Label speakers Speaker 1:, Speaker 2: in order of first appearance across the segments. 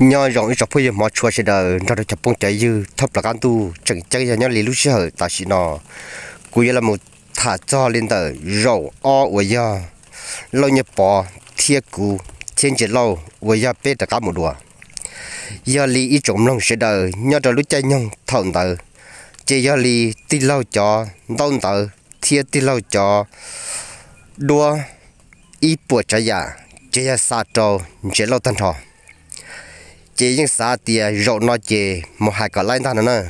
Speaker 1: nhỏ rộng ít rộng bây giờ mọi chùa sẽ đờ nó được chụp bông trái dư thấp là căn tu chẳng chắc giờ nhau lì lúc sợ ta chỉ nó cú là một thả cho lên tờ rậu o của giờ lâu nhập bò thiệt cú trên chỉ lâu của giờ bê tất cả một đùa giờ lì ý rộng lòng sẽ đờ nhỏ đờ lúc chạy nhau thọn tờ chỉ giờ lì tì lâu cho đông tờ thiệt tì lâu cho đua ít buộc trái giả dạ, chỉ là sao trâu chỉ lâu tan thọ chế những xã tiề rộ nó chế một hai cái lại ta nữa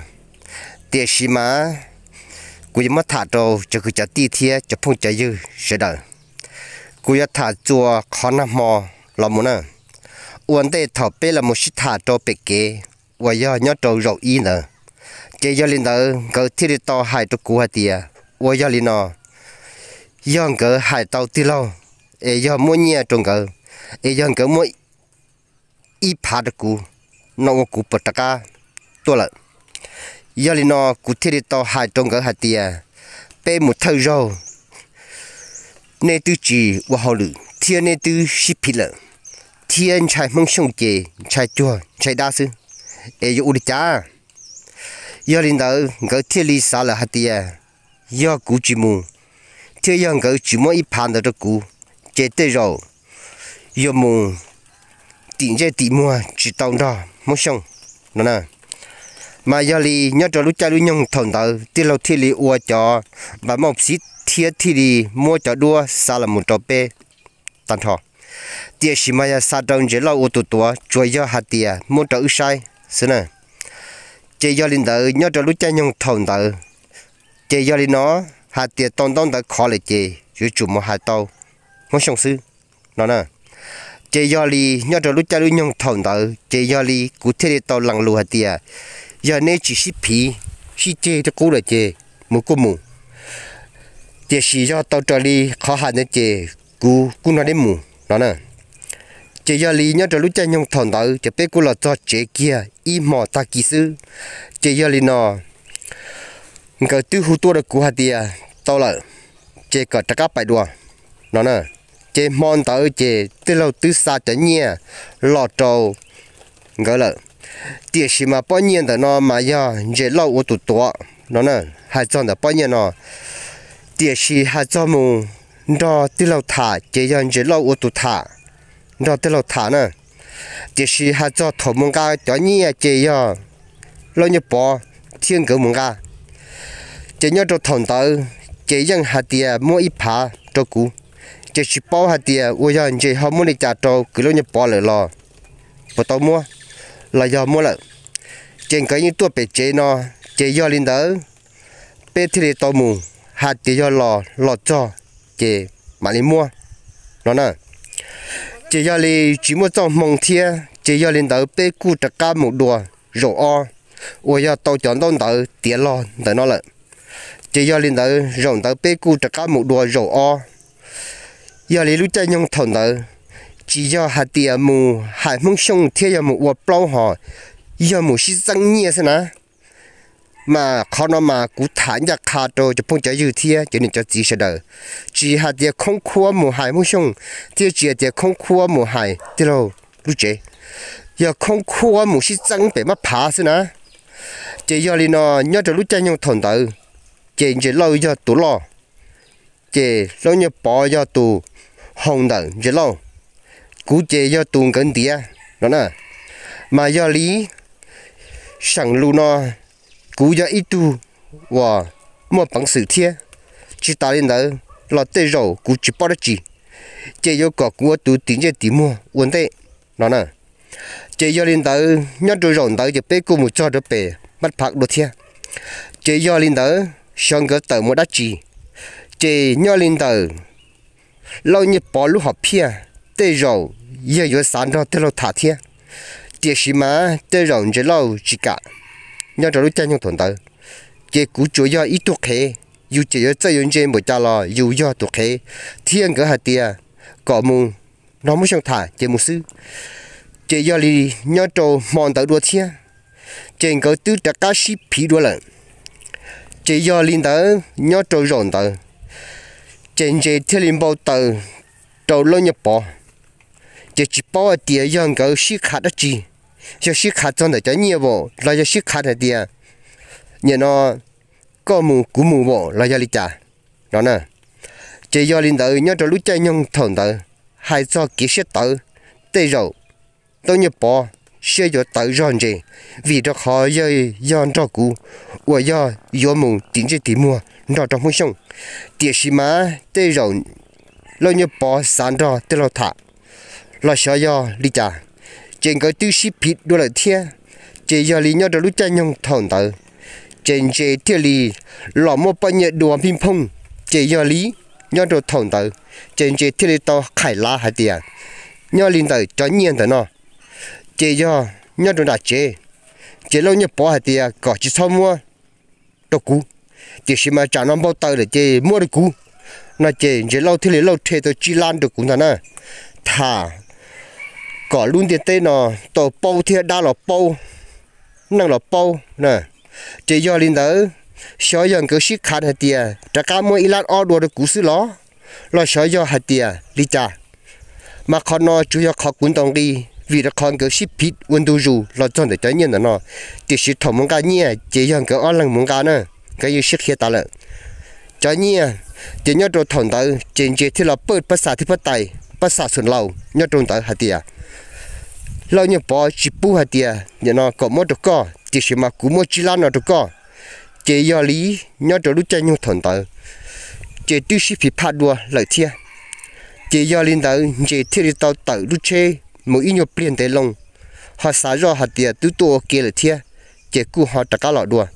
Speaker 1: tiề xí mà cú mất thả trâu cho cứ cho ti thiê cho phong cho dư sẽ đỡ cú giờ thả chùa khó nằm mò là muốn nữa uốn tê thọ bê là một sĩ thả trâu bê kế và do nhớ trâu rộ y nữa chế do linh đỡ cỡ thi đi to hai trâu cú hai tiề và do linh nó do cỡ hai tàu ti lâu e do mua nhia trồng cỡ e do cỡ mỗi ít phá được cú nó có cú bật cả tôi là giờ thì nó cú thiết đi to hai trong cái hạt tia bé một thâu rau nên tư chỉ và họ lử thiên nên tư ship phi lợ thiên chạy mông sông chè chạy chua chạy đa sư e ấy yêu đi cha giờ thì đó cái thiết đi sao là hạt tia giờ cú chỉ mù thiên giờ cái chỉ mỗi ít phá được cú chế tới rồi giờ mù tiền chơi tiền mua chỉ tông đó mua xong nó nè mà giờ li nhớ cho lúc cha lúc nhung thằng tớ tiền lâu thì li uo cho và mong xí thiệt thì đi mua cho đua xa là một trò bê tan thọ tiền xí mà giờ xa đông chỉ lâu uo tụ tụ chuối giờ hạt tiền mua cho ư sai xí nè chỉ giờ linh tớ nhớ cho lúc cha nhung thằng tớ chỉ giờ li nó hạt tiền tông tông tớ khó lại chơi, chú chủ mua hạt tàu mua xong xí nó nè chế do li nhớ cho lúc cha lúc nhung thằng đó chế do li cụ thể để tao lăng lù hạt tiệt giờ nên chỉ xí phí xí chế cho cụ là chế một cụ mù chế xí do tao cho li khó hạn nên chế cụ cụ nó đến mù đó nè chế do li nhớ cho lúc cha nhung thằng đó chế bé cụ là cho chế kia y mò ta kỹ sư chế do li nó cái tư hụt tua được cụ hạt tiệt tao là chế cả tất cả bài đua đó nè chế mòn tớ chế từ lâu từ xa chả nhẹ lọ trâu ngỡ lợ tiếc gì mà bao nhiêu đó nó mà giờ chế lâu ô tụ tụ nó nè hai chọn đó bao nhiêu nó tiếc gì hai chọn mù nó từ lâu thả chế giờ chế lâu ô tụ thả đó từ lâu thả nè tiếc gì hai chọn thổ mông ca chả nhẹ chế giờ lâu như bỏ thiên cử mông ca chế nhớ cho thằng tớ chế dân hạt tiền mua ít phá cho cũ chỉ chỉ bao hạt tiền ui giờ chỉ không muốn đi trả trâu cái lúc như bao lại lo và tao mua là giờ mua là trên cái những tuột bể chế nó chế do linh đó bể thì tao mù hạt tiền do lò lò cho chế mà đi mua nó nè chế do lên chỉ mua trong mông thia chế do linh đó bể cu trà cá một đùa rồi o ui giờ tao chọn tao đó tiền lo tới nó lại chế do linh đó rộng tới bể cu trà cá một đùa rồi o giờ lấy lúc chơi nhung thằng đó chỉ cho hạt tiền mù hạt mông sông theo giờ mù uo bao họ giờ mù xí răng nhia xem nè mà khó nó mà cú thản ra khá đồ cho phong trái dư thia cho nên cho chỉ sẽ đỡ chỉ hạt tiền không khua mù hạt mông sông theo chỉ hạt tiền không khua mù hạt thế đâu lúc chơi giờ không khua mù xí răng bể mà phá xem nè chỉ giờ lên nó nhớ cho lúc chơi nhung thằng đó chỉ chỉ lâu giờ tủ lo chỉ lâu nhớ bỏ giờ tủ hồng đờ chế lo cú chế do tuồng cẩn tía đó nè mà do lý sẵn lu nó cú do ít tu và một bằng sự thiê chỉ ta lên đó là tê rổ cú chỉ bỏ chỉ chế do cọ cú tu tiếng chế tí mua uốn tê đó nè chế do lên đó nhát rồi rộng đó chỉ bê cú một cho đỡ bê bắt phạt đồ thiê chế do lên đó xong cái tờ mua đắt chỉ chế nhát lên đó lâu như bỏ lúc họ pia tê rầu giờ giờ sáng đó tê lâu thả thiên tiếc gì mà tê rầu chỉ lâu chỉ cả nhớ rồi lúc chân nhung thuận tử chỉ cú chúa do ít tuột khé dù chỉ ở chơi yên chơi một cha lò dù do tuột khé thiên cỡ hạt tia cọ à, mù nó mới xong thả chỉ một sư chỉ do lì nhớ trâu mòn tử đua thiên chỉ cỡ tứ trà cá ship phí đua lận chỉ do linh tử nhớ trâu rộn tử chén chế thiên linh bao tờ đầu lôi nhập bỏ chỉ chỉ bao địa dân cái sĩ khát đó chi cho sĩ khát trong này cho nhiều bộ là cho sĩ khát địa, tiền nhà nó có mù cú mù bộ là cho lý trả đó nè chỉ do linh tử nhớ cho lúc chơi nhung thằng tử hay cho kỹ sĩ tử tê rồi tôi nhập bỏ sẽ cho tự rộn gì vì đó họ dây dọn cho cũ và do do mù tính chỉ tìm mua nó trong không xong. tiếc gì mà tê rộn lo như bỏ sàn đó tê lo thả lo sợ do lý trả trên cái tư sĩ pít đôi lại thiên chỉ do lý nhau đó lúc cha nhung thằng tử trên chế thiên lý lọ mua bao nhiêu đồ pin phong chỉ do lý nhau đó thằng tử trên chế thiên lý tao khải la hai tiền nhau linh tử cho nhiên tử nó chế cho nhớ đồ đã chế chế lâu nhớ bỏ hết tiền có chỉ sau mua đồ cũ chỉ xem mà trả nó bao tờ để chế mua đồ cũ nó chế chế lâu thì lấy lâu thế tôi chỉ lan được cũ thằng nè thả có luôn tiền tê nó tổ bao thì đa là bao năng là bao nè chế cho linh đó sau giờ cứ xích khăn hạt tiền trả cá mua lan o đồ được cũ xí ló lo sau giờ hạt tiền đi trả mà con nó chủ yếu khó cuốn tông đi vì là con cái ship pit quân đủ dù là chọn để trái nhân là nó chỉ ship thầu mông cái nhia chỉ hàng cái ăn lăng mông cái nữa cái gì ship hiện ta lợn trái nhia chỉ nhớ đồ thằng tới chính chỉ thì là bớt bớt xả thì bớt tay bớt xả xuống lâu nhớ đồ tới hạt tiệt lâu như bỏ chỉ bu hạt tiệt nhớ nó có một đồ co chỉ ship mà cũng mất chỉ lan nó đồ co chỉ do lý nhớ đồ lúc chơi nhung thằng tới chỉ tiêu ship phải phát đua lợi thiệt chỉ do linh tới chỉ thiết đi tàu tới lúc chơi mỗi ít nhiều tiền tới lông họ xả ra họ tiệt tứ tua kia là thia chỉ cú họ trả cá lọ đùa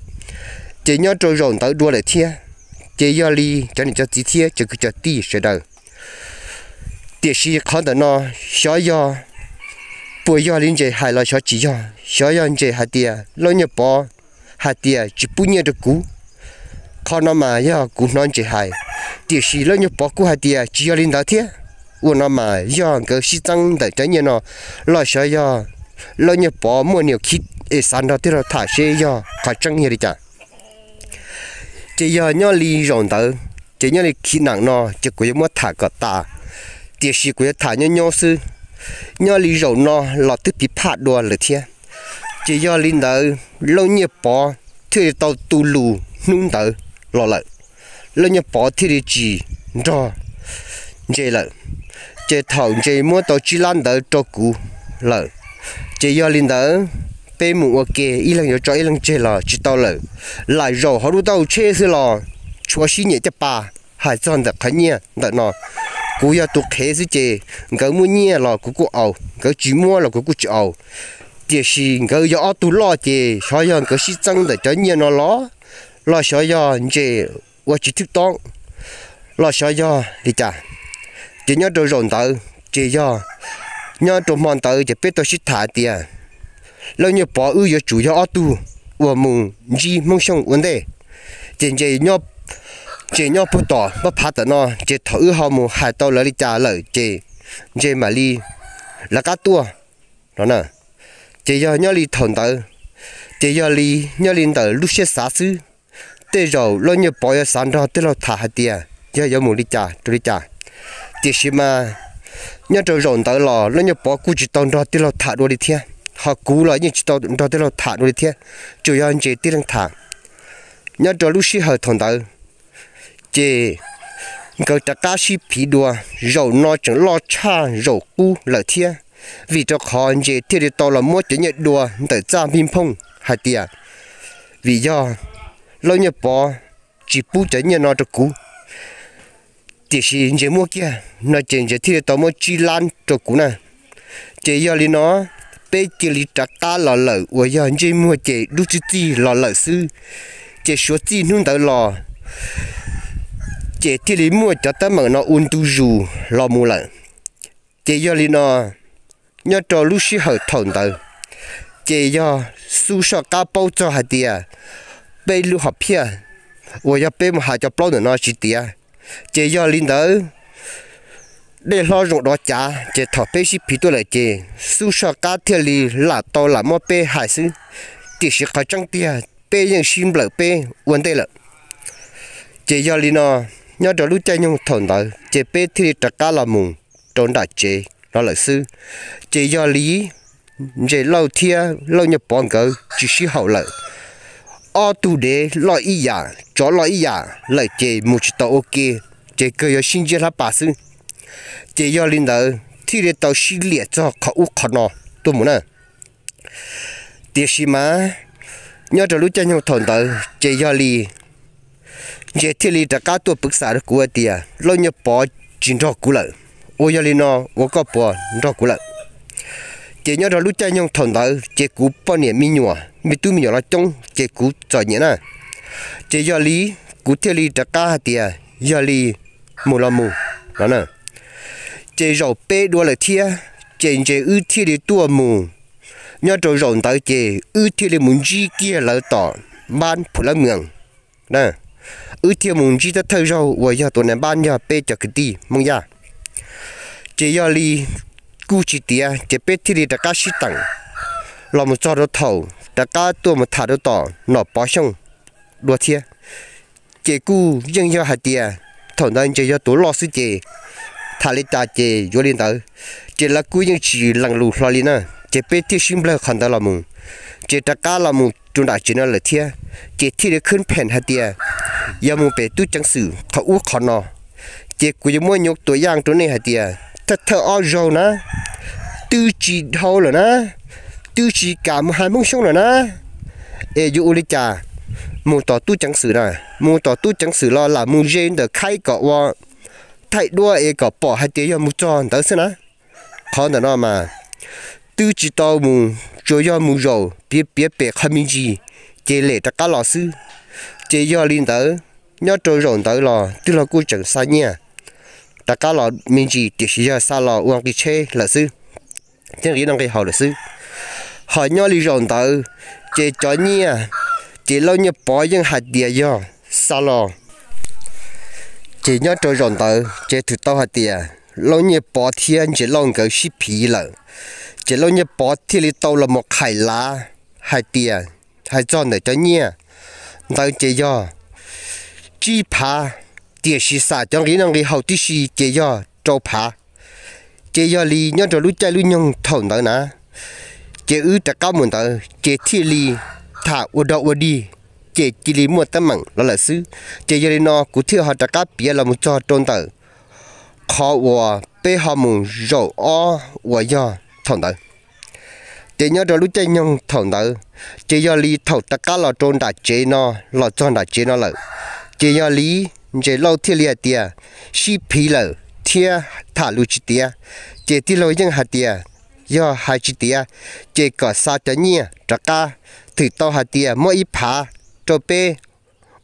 Speaker 1: chỉ nhớ trôi rồng tới đua là thia chỉ do li cho nên cho tí thia cho cứ cho tí sẽ đời tiếc gì khó đỡ nó xóa do bùi do linh chế hai lo xóa chỉ do xóa do linh chế hại tiền lo nhớ bỏ hại tiền chỉ bốn nhớ được cú khó nó mà do cú nó chế hại tiếc gì lo nhớ bỏ cú hại tiệt chỉ do linh đó thiệt u nó mà do cái xí tăng tại trái nhiên nó lo sợ do lo nhớ bỏ mua nhiều khí e san đó thì nó thả xe do khỏi trăng như thế chả chỉ do nhau li rộng tới chỉ nhau li khí nặng nó chỉ của mua thả cả ta tiếc xí của thả nhau nhau sư nhau li rộng nó lo tức bị phạt đùa là thế chỉ do linh đó lâu nhớ bỏ thì tàu tu lù nung tới lo lại lâu nhớ bỏ thì chỉ cho dễ lợi chế thầu chế mua tàu chi lan đỡ cho cú lợ chế do linh đỡ bê mù ok y lần cho y lần chế lợ chỉ tàu lợ lại rồi họ đu tàu chế xí lò chúa xí nhẹ chấp bà hai chân đập khánh nhẹ đỡ nó cú ya tụ khế xí chế gỡ mua nhẹ lò cú cú ẩu gỡ chỉ mua lò cú cú chỉ ẩu địa xí gỡ do tụ lo chế sao giờ gỡ xí chân đỡ cho nhẹ nó lo lo sao giờ chế và chỉ thức tông lo sao chỉ nhớ rồi rộn tới chỉ do nhớ rồi mòn tới chỉ biết tôi xích thả tiền lâu như bỏ ư giờ chủ yếu tu và mù gì mong xong vấn đề chỉ chỉ nhớ chỉ nhớ bút tỏ bút phát tới nó chỉ thở ư họ mù hai tàu lấy trả lời chỉ chỉ mà đi là cá tua đó nè chỉ do nhớ đi thằng tới chỉ do đi nhớ đi tới lúc xe xả xứ tới rồi lâu như bỏ ra sàn ra tới lâu thả tiền giờ giờ mù đi trả tôi đi trả thì xí mà nhớ trâu rộn tới lò nó nhớ bỏ cú chỉ tông đó tí lò thả đuôi đi thiên họ cú lò nhớ chỉ tông đó tí lò thả đuôi đi thiên chủ yếu anh chị tí đang thả nhớ trâu lúc xí hơi thằng tới chị cậu ta ta xí phí đùa rậu nó chẳng lo cha rậu cú lợ thiên vì cho khó anh chị thì tao là mua chỉ nhận đùa tới cha pin phong hay tia vì do lâu nhớ bỏ chỉ bù chỉ nhận nó cho cú chỉ chỉ chế mua kia nó chỉ chế thì tao mua chi lan cho cũ nè chế giờ li nó bé chỉ li trả ta lò lợ và giờ chế mua chế đu chi chi lò lợ sư chế số chi nung tới lò chế thì li mua cho ta mở nó un tu dù lò mua lợ chế giờ li nó nhớ cho lúc xí hở thổn tới chế giờ su sợ cá bao cho hạt tiệt bé lúc học pia và giờ bé mà hạt cho bao nữa nó chỉ tiệt chế do linh đỡ để lo rộng đó chả chế thọ bê sĩ phí tôi lại chế su sọ cá thiên lì là to là mò bê hải sư chỉ sẽ khó trăng tia bê những sim lợ bê vấn đề lợ chế do linh nó nhớ đó lúc chơi nhung thổn đó chế bê thì trắc cá là mùng trốn đã chế đó là sư chế do lý chế lâu thia lâu nhập bọn cỡ chỉ sĩ hậu lợi ở tu đế lo ý giả chó lo ý giả lại chế một chút tàu ok chế cái yo sinh ra bà sư chế yo linh đầu thì để tàu xí liệt cho khó u khó nọ tôi muốn à tiếc gì mà nhớ cho lũ chân nhau thòn tàu chế yo li chế thì li đã cá tôi bức xả được của tiệt à, lo nhớ bỏ chính đó cũ lợi ô yo linh nó ô có bỏ đó của lợi chế nhớ trở lúc chân nhau thòn tàu chế cú bao nhiêu mi nhua mi tu mi nhỏ là trong chế cú cho nhé na, chế giờ lý cú theo lý trả ca tiền giờ lý mù là mù đó nè chế rầu bê đua là thia chế chế ư thia đi tua mù nhớ trâu rồng tới chế ư thia đi muốn chi kia là tỏ ban phụ lâm mường nè ư thia muốn chi ta thay rau và giờ tụi này ban giờ bê cho cái gì mong ya chế giờ lý cú chỉ tiền chế bê thia đi trả ca sĩ tặng làm một trò đầu đã ta tua một thả được tỏ nọ bó xong đua thiê chế cu dân do hạt tiền thầu nên chế do tố lo sư chế thả lên ta chế vô lên tới chế là cu dân chỉ lằng lù lo lên à chế bê tiêu sinh bơ khăn ta là mùng chế ta cá là mùng chúng đã chỉ nó là thiê chế thi được khơi phèn hạt tiền giờ mùng bê tu chẳng sử thọ uất khó nọ chế cu dân mua nhục tuổi giang tuổi này hạt tiền thật thơ ao rồi na tư chỉ thâu rồi na tư chỉ cả một hai mông sông rồi na e du uli cả mù tỏ tu chẳng sử này mù tỏ tu chẳng sử lo là mù gen được khai cọ wa thay đua e cọ bỏ hai tiếng mù tròn tới xí na khó là nó mà tư chỉ tao mù cho yo mù rồi biết biết bẹ khai minh gì chế lệ tất cả lọ sư chế yo linh tới nhớ trôi rộn tới lò tư là cô chẳng xa nha tất cả lọ minh gì chỉ là xa lò uang đi chê là sư tiếng gì đang cái hậu là sư họ nhau đi rộng tới chỉ cho nhia à. chỉ lâu như bỏ những hạt địa do sao? lò chỉ nhau trôi rộng tới chỉ thử tao hạt địa lâu như bỏ thiên chỉ lâu cái ship phí lợ chỉ lâu như bỏ thiên đi tao là một hải lá hạt địa hạt cho để cho nhia à. tới chỉ do chỉ phá địa sĩ xã trong cái năng cái hậu tí sĩ chỉ do cho phá chỉ do li nhau trôi lũ chạy lũ nhung thầu tới nè chế ư trả cao muốn tờ chế thi li thả u đậu u đi chế chỉ lý mua tấm mặn là là sư chế giờ nó cụ thi họ trả cao bia là một cho trôn tờ khó và bê họ muốn rổ o và do thằng tờ chế nhớ rồi lúc chơi nhung thằng tờ chế giờ lý thầu trả cao là trôn đã chế nó là trôn đã chế nó là chế giờ lý chế lâu thi li tiệt si phí là thi thả lu chi tiệt chế thi lâu nhưng hạt tiệt do hai chị tia chơi cỏ sa cho nhia cho ca thử tao hai tia mỗi ít phá cho bé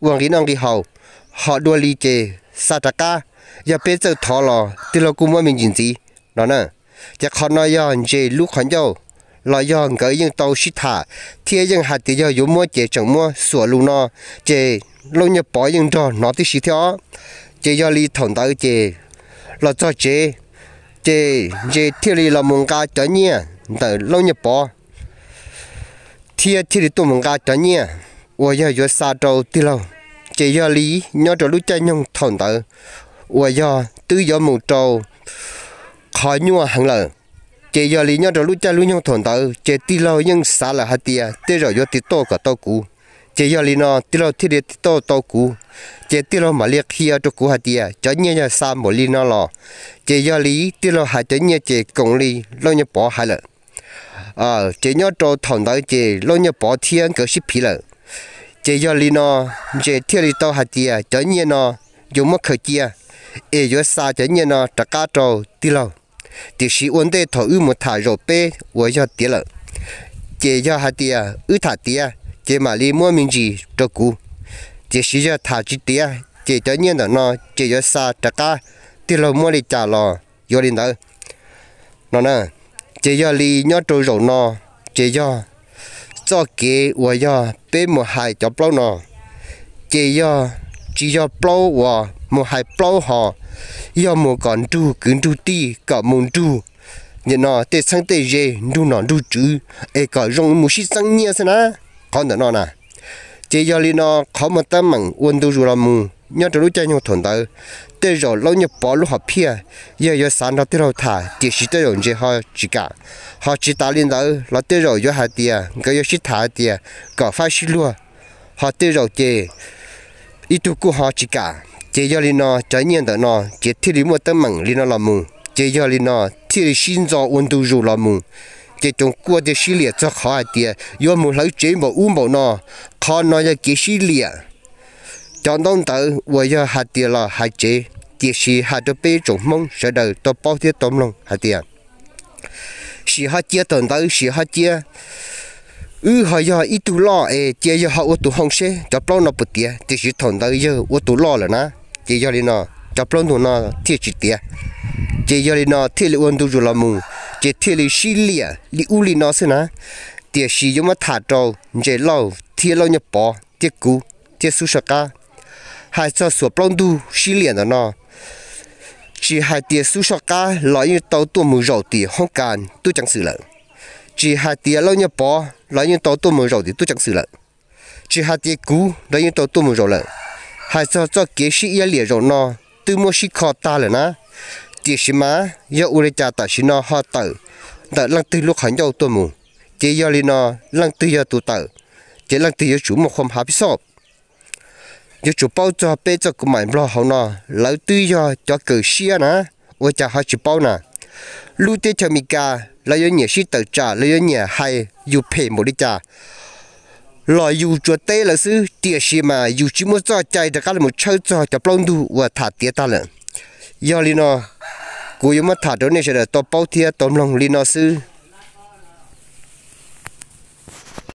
Speaker 1: uống lý nong đi hậu họ đua ly chơi xa cho ca giờ bé giờ thọ lò từ lâu cũng mỗi mình nhìn gì nó nè giờ khó nói do chơi lúc khó nhau lo do gỡ những tàu xịt thả thiê những hạt tia do yếu mua chơi chẳng mua sủa luôn nó chơi lâu nhập bỏ những trò nó thì xịt theo chơi do ly thòng tao chơi lo cho chơi chế chế thiết lý là mông cá chả nhỉ tại lâu nhập bỏ thiết thiết lý tụ mông cá chả nhỉ ủa giờ giờ xa trâu tí lâu chế giờ lý nhớ trâu lúc chơi nhung thằng tử ủa giờ tứ giờ mù trâu khỏi nhua hàng lợn chế giờ lý nhớ trâu lúc chơi lúc nhung thằng tử chế tí lâu nhưng xa là hạt tia tí rồi giờ tí to cả to cũ chế giờ lì nó tí lo thiết đi to to cú chế tí lo mà liệt khi ở chỗ cú hạt tiề cho nhẹ nhẹ xa một lì nó lò chế giờ lì tí lo hạt cho nhẹ chế công lì lo nhẹ bỏ hạt lợ à ờ, chế nhớ cho thằng đó chế lo nhẹ bỏ thiên cái ship phí lợ chế giờ lì nó chế thiết đi to hạt tiề cho nhẹ nó dùng mất khởi chia ê giờ xa cho nhẹ nó trả cá trâu tí lo thì sĩ ổn định thọ ư một thả rồi bê với cho tí lợ chế giờ hạt tiề ư thả tiề chế mà li mua mình gì cho cú chế sĩ cho thả chi tía chế cho nhiên đó nó chế cho xa trả ca thì lo mua đi trả lo vô đi nữa nó nè chế cho li nhớ trâu rồi nó chế cho cho kế và cho bé một hai cho bao nó chế cho chỉ cho bao và một hai bao họ do một con tru cứng tru ti cả môn tru nhận nó tê sang tê dê nu nó nu chữ e cả rong mu shi sang thế sana con nữa nó nè chỉ do lý nó khó mà ta mặn uốn tu rồi mù nhớ cho lúc chơi nhau thuần tới tới rồi lâu như bỏ lúc họ pia giờ giờ sáng đó tới đâu thả chỉ chỉ tới rồi chỉ họ chỉ cả họ chỉ ta lên tới là tới rồi giờ hai tia cái giờ chỉ thả tia có phải xí luôn họ tới rồi chơi ít tu của họ chỉ cả chỉ do lý nó trái nhiên tới nó chỉ thi lý một tấm mặn lý nó làm mù chỉ do lý nó thi lý xin do uốn tu rồi làm mù cái trồng cua cái xí liệt cho khó tiệt do một lấy chế mà u mà nó khó nó là kỹ xí liệt cho đông tử vừa giờ hạt tiệt là hạt chế tiệt xí hạt cho bê trồng mông sẽ đầu to bao tiệt tôm lông hạt tiệt xí hạt tiệt tận tử xí hạt tiệt ừ họ giờ ít tu lo ê chỉ giờ họ u tu hông xe cho bao nó bự tiệt chỉ xí tận tử giờ u tu lo rồi na chỉ giờ đi nó chấp plon thủ nó thiệt chỉ tiệt chỉ giờ đi nó thiệt là uốn tu rồi làm mù chỉ thiệt là xí lìa đi u lì nó xí nè tiệt xí giống mà thả trâu chỉ lâu thiệt lâu nhập bỏ tiệt cú tiệt su sạc ca hai cho số plon tu xí lìa nó nó chỉ hay tiệt su sạc ca lại như tàu tua mù rầu thì không cần, tu chẳng xử lợi chỉ hay tiệt lâu nhập bỏ lại như tàu tua mù rầu thì tu chẳng xử lợi chỉ hay tiệt cú lại như tàu tua mù rầu lợi hai cho cho kế sĩ yên lìa rồi nó ุโมชิคอตาเลยนะเจียมายอุริจาตาชินอฮาตาแต่รลังตือลูกขันยาตัวมูเจยอลินอลังตือยาตัวตารเจลังตือยาชูมความหาพิศพยาชูเป้าจอเป้จอกุมายบลอหานอลังตือยาจอเกิดเสียนะว่าจะหาชูเป้านะลูเตชมิกาลายเนียชิตเตอจ่าลายเนียไฮยูเพมุริจาลอยอยู่จัวเต้ละซื้อเตียชีมาอยู่ชิมจ่อใจจะกันหมดเชื่อจ่อจะปล้องดูว่าถาเตียตาเลยยอลีนอกูยังมาถาดเดี๋ยวนี้เฉยตัวเป้าเทียตอมลงลีนอซื้อ